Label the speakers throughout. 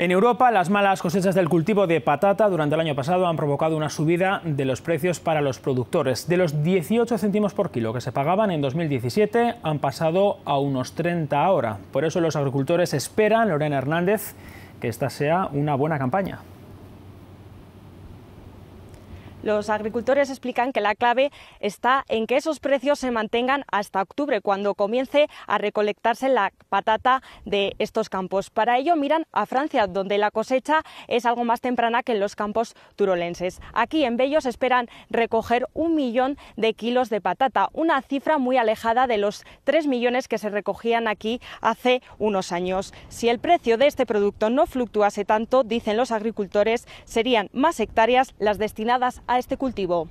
Speaker 1: En Europa, las malas cosechas del cultivo de patata durante el año pasado han provocado una subida de los precios para los productores. De los 18 céntimos por kilo que se pagaban en 2017, han pasado a unos 30 ahora. Por eso los agricultores esperan, Lorena Hernández, que esta sea una buena campaña.
Speaker 2: Los agricultores explican que la clave está en que esos precios se mantengan hasta octubre, cuando comience a recolectarse la patata de estos campos. Para ello miran a Francia, donde la cosecha es algo más temprana que en los campos turolenses. Aquí en Bellos esperan recoger un millón de kilos de patata, una cifra muy alejada de los tres millones que se recogían aquí hace unos años. Si el precio de este producto no fluctuase tanto, dicen los agricultores, serían más hectáreas las destinadas a a este cultivo.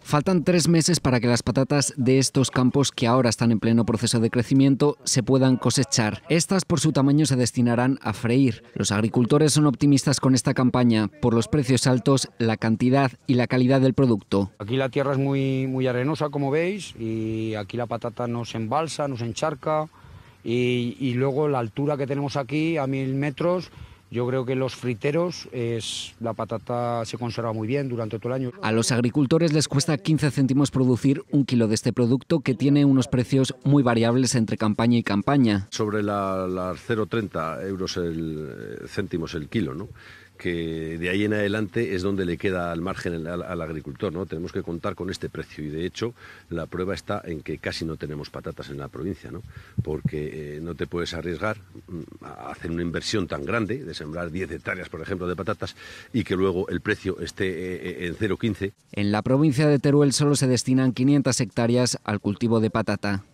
Speaker 3: Faltan tres meses para que las patatas de estos campos que ahora están en pleno proceso de crecimiento se puedan cosechar. Estas por su tamaño se destinarán a freír. Los agricultores son optimistas con esta campaña por los precios altos, la cantidad y la calidad del producto.
Speaker 4: Aquí la tierra es muy, muy arenosa como veis y aquí la patata nos embalsa, nos encharca y luego la altura que tenemos aquí a mil metros yo creo que los friteros es la patata se conserva muy bien durante todo el año.
Speaker 3: A los agricultores les cuesta 15 céntimos producir un kilo de este producto que tiene unos precios muy variables entre campaña y campaña.
Speaker 4: Sobre las
Speaker 5: 0,30 euros el eh, céntimos el kilo, ¿no? que de ahí en adelante es donde le queda al margen al, agricultor, ¿no? Tenemos que contar con este precio y de hecho la prueba está en que casi no tenemos patatas en la provincia, Porque eh, no te puedes arriesgar mm, a hacer una inversión tan grande de sembrar 10 hectáreas, por ejemplo, de patatas y que luego el precio esté eh, eh, en 0,15. En
Speaker 3: la provincia de Teruel solo se destinan 500 hectáreas al cultivo de patata.